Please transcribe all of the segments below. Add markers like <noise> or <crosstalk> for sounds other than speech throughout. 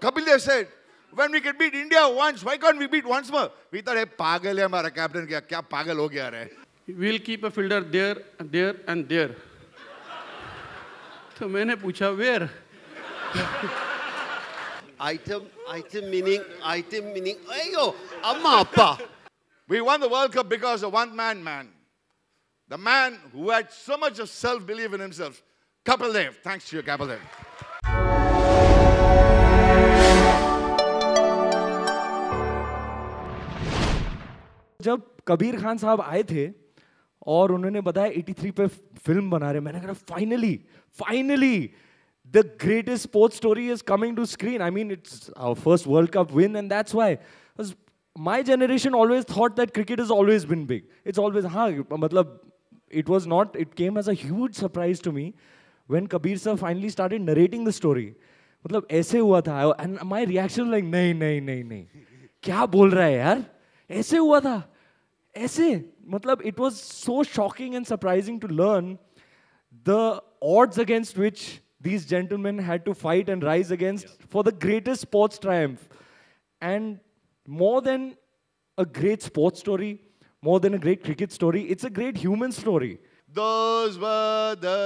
Kapil Dev said, when we can beat India once, why can't we beat once more? We thought, hey, pagal hai hamara captain, kya, kya pagal ho gaya We'll keep a fielder there, there and there. So I asked, "Where?" <laughs> Item, item meaning, item meaning. Ayo, अम्मा We won the World Cup because of one man, man. The man who had so much of self-belief in himself. Kapil Dev. Thanks to you, Kapil Dev. जब कबीर खान साहब आए थे और उन्होंने बताया eighty three पे film बना रहे मैंने कहा finally finally the greatest sport story is coming to screen I mean it's our first world cup win and that's why my generation always thought that cricket is always been big it's always हाँ मतलब it was not it came as a surprise to me when Kabir sir finally start narrating the story मतलब ऐसे हुआ था and my reaction like नहीं नहीं नहीं नहीं क्या बोल रहा है यार ऐसे हुआ था ऐसे मतलब it was so shocking and surprising to learn the odds against which these gentlemen had to fight and rise against for the greatest sports triumph. And more than a great sports story, more than a great cricket story, it's a great human story. Those were the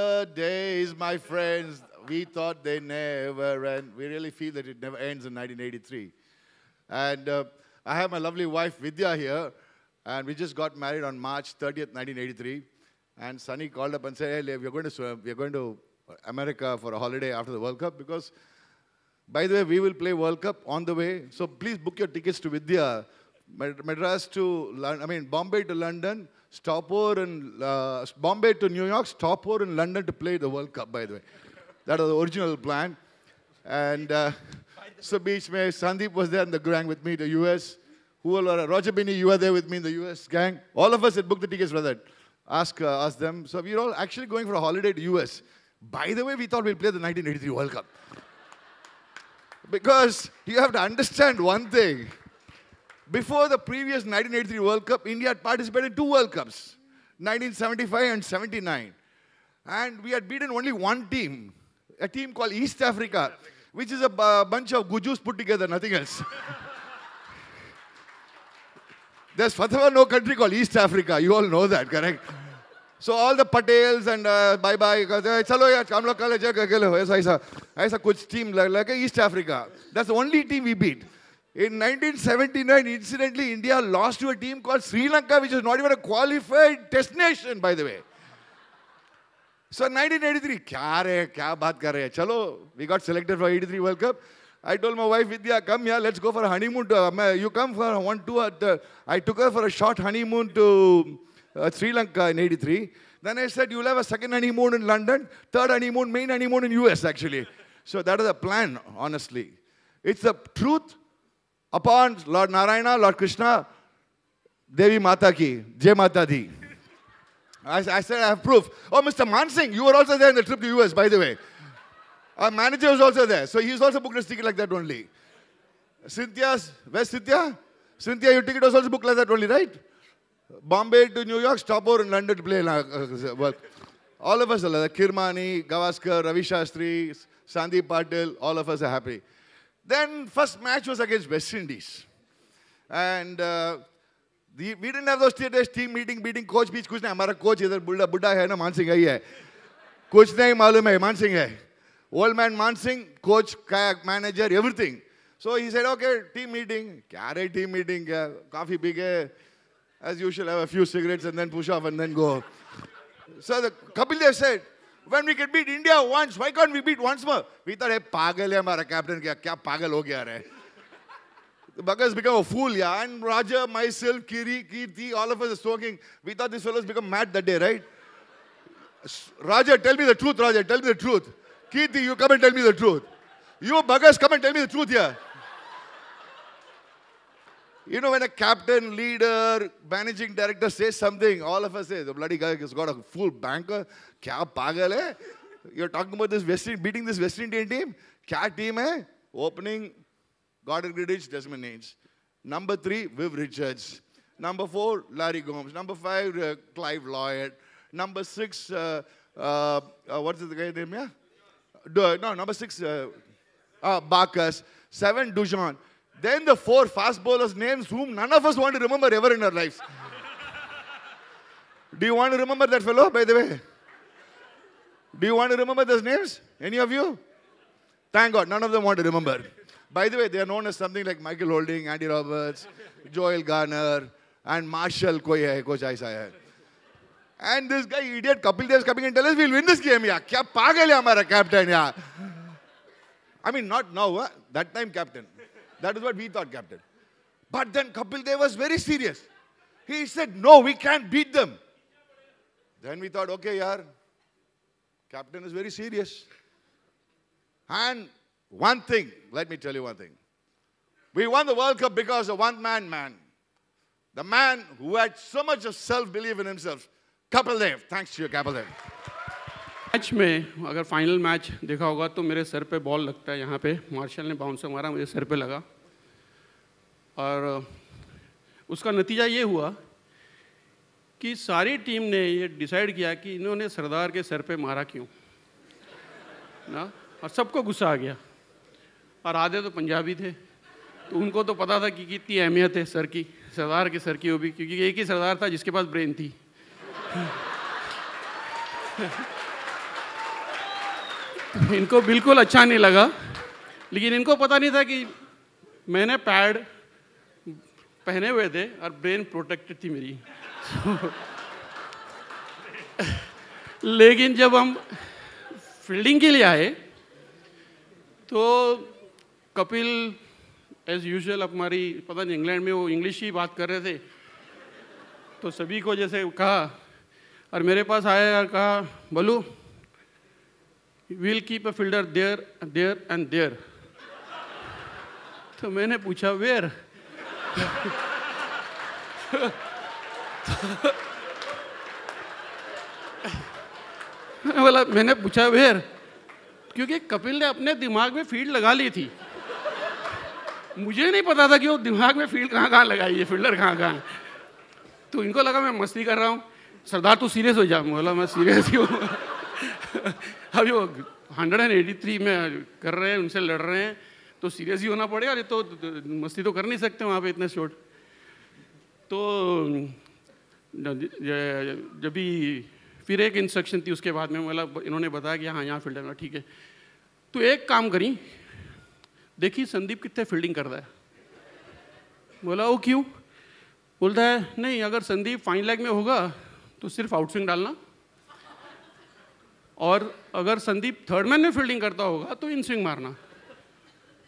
days, my friends. We thought they never end. We really feel that it never ends in 1983. And uh, I have my lovely wife Vidya here, and we just got married on March 30th, 1983. And Sunny called up and said, "Hey, we're going to we're going to America for a holiday after the World Cup because, by the way, we will play World Cup on the way. So please book your tickets to Vidya, Madras to I mean Bombay to London, stopover in uh, Bombay to New York, stopover in London to play the World Cup. By the way, that was the original plan, and." Uh, Sabish May, Sandeep was there in the gang with me, the US. Who all Roger Binney, you were there with me in the US gang. All of us had booked the tickets brother. Ask, uh, ask them. So we are all actually going for a holiday to US. By the way, we thought we'd play the 1983 World Cup. because you have to understand one thing. Before the previous 1983 World Cup, India had participated in two World Cups, 1975 and 79. And we had beaten only one team, a team called East Africa. East Africa which is a bunch of gujus put together, nothing else. <laughs> There's fatwa no country called East Africa. You all know that, correct? So all the Patels and Bye bye bye, chalo a hum log kal acha kar lo. I aisa a kuch team like East Africa. That's the only team we beat. In 1979, incidentally, India lost to a team called Sri Lanka, which is not even a qualified test nation, by the way. So 1983, क्या रे क्या बात कर रहे हैं चलो we got selected for 83 world cup I told my wife Vidya, come here, let's go for a honeymoon. To, you come for one tour. I took her for a short honeymoon to uh, Sri Lanka in 83. Then I said, you'll have a second honeymoon in London, third honeymoon, main honeymoon in US actually. so that is the plan, honestly. It's the truth upon Lord Narayana, Lord Krishna, Devi Mata ki, Jai Mata di. I, I said, I have proof. Oh, Mr. Mansingh, you were also there in the trip to US, by the way. Our manager was also there. So he's also booked a ticket like that only. Cynthia's, where's Cynthia? Cynthia, your ticket was also booked like that only, right? Bombay to New York, stopover in London to play uh, All of us are like Kirmani, Gavaskar, Ravi Shastri, Sandeep Patil, all of us are happy. Then first match was against West Indies. And uh, The, we didn't have those theaters, team meeting, beating, coach बीच कुछ नहीं हमारा coach इधर बुढ़ा बुढ़ा है ना मान सिंह ही है कुछ नहीं मालूम है मान सिंह है old man Man Singh coach kayak manager everything so he said okay team meeting क्या रे team meeting क्या काफी big है as usual have a few cigarettes and then push off and then go so the Kapil Dev said when we can beat India once why can't we beat once more we thought hey पागल है हमारा captain क्या क्या पागल हो गया रे Buggers has become a fool, yeah. And Raja, myself, Kiri, Kirti, all of us are talking. We thought these fellow's become mad that day, right? Raja, tell me the truth, Raja, tell me the truth. Kirti, you come and tell me the truth. You buggers, come and tell me the truth here. You know, when a captain, leader, managing director says something, all of us say, the bloody guy has got a fool banker. Kya pagal hai? You're talking about this West beating this West Indian team? Kya team eh? Opening God Goddard Desmond Number three, Viv Richards. Number four, Larry Gomes. Number five, uh, Clive Lloyd. Number six, uh, uh, uh what is the guy's name? Yeah? Du no, number six, uh, uh, Barkas. Seven, Dujon. Then the four fast bowlers' names whom none of us want to remember ever in our lives. Do you want to remember that fellow, by the way? Do you want to remember those names? Any of you? Thank God, none of them want to remember. By the way, they are known as something like Michael Holding, Andy Roberts, Joel Garner, and Marshall koi hai, coach aisa hai. And this guy, idiot Kapil Dev is coming and tell us we'll win this game. Yeah. Kya pagal hai hamara captain. Yeah. I mean, not now. Huh? That time captain. That is what we thought captain. But then Kapil Dev was very serious. He said, no, we can't beat them. Then we thought, okay, yaar, captain is very serious. And One thing, let me tell you one thing. We won the World Cup because of one man, man. The man who had so much of self-belief in himself, Kapil Dev. Thanks to you, Kapil Dev. Match में अगर final match देखा होगा तो मेरे sir पे ball लगता है यहाँ पे मार्शल ने बाउंसर मारा मुझे सर पे लगा और उसका नतीजा ये हुआ कि सारी टीम ने ये डिसाइड किया कि इन्होंने सरदार के सर पे मारा क्यों ना और सबको गुस्सा आ गया और आधे तो पंजाबी थे तो उनको तो पता था कि कितनी अहमियत है सर की सरदार के सर की वो भी क्योंकि एक ही सरदार था जिसके पास ब्रेन थी <laughs> इनको बिल्कुल अच्छा नहीं लगा लेकिन इनको पता नहीं था कि मैंने पैड पहने हुए थे और ब्रेन प्रोटेक्टेड थी मेरी <laughs> लेकिन जब हम फील्डिंग के लिए आए तो कपिल एज यूजुअल अब हमारी पता नहीं इंग्लैंड में वो इंग्लिश ही बात कर रहे थे तो सभी को जैसे कहा और मेरे पास आया और कहा Ballu will keep a fielder there there and there तो मैंने पूछा वेयर बोला मैंने पूछा वेयर क्योंकि कपिल ने अपने दिमाग में फील्ड लगा ली थी मुझे नहीं पता था कि वो दिमाग में फील्ड कहाँ कहाँ लगाई है फील्डर कहाँ कहाँ है तो इनको लगा मैं मस्ती कर रहा हूँ सरदार तू सीरियस हो जा बोला मैं सीरियस ही हूँ <laughs> अभी वो हंड्रेड एंड एटी थ्री में कर रहे हैं उनसे लड़ रहे हैं तो सीरियस ही होना पड़ेगा अरे तो मस्ती तो कर नहीं सकते वहाँ पे इतने शोट तो जब भी फिर एक इंस्ट्रक्शन थी उसके बाद में मतलब इन्होंने बताया कि हाँ यहाँ फील्डर ठीक है तो एक काम करी देखिए संदीप कितने फील्डिंग कर रहा है बोला वो क्यों बोलता है नहीं अगर संदीप फाइन लेग में होगा तो सिर्फ आउटस्विंग डालना और अगर संदीप थर्ड मैन में फील्डिंग करता होगा तो इन स्विंग मारना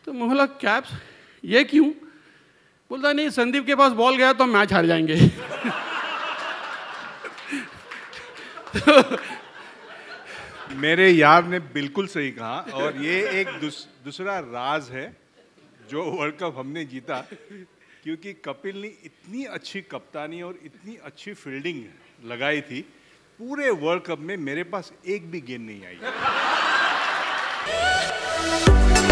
तो मोहला कैप्स ये क्यों बोलता नहीं संदीप के पास बॉल गया तो मैच हार जाएंगे <laughs> तो मेरे यार ने बिल्कुल सही कहा और ये एक दूस, दूसरा राज है जो वर्ल्ड कप हमने जीता क्योंकि कपिल ने इतनी अच्छी कप्तानी और इतनी अच्छी फील्डिंग लगाई थी पूरे वर्ल्ड कप में मेरे पास एक भी गेंद नहीं आई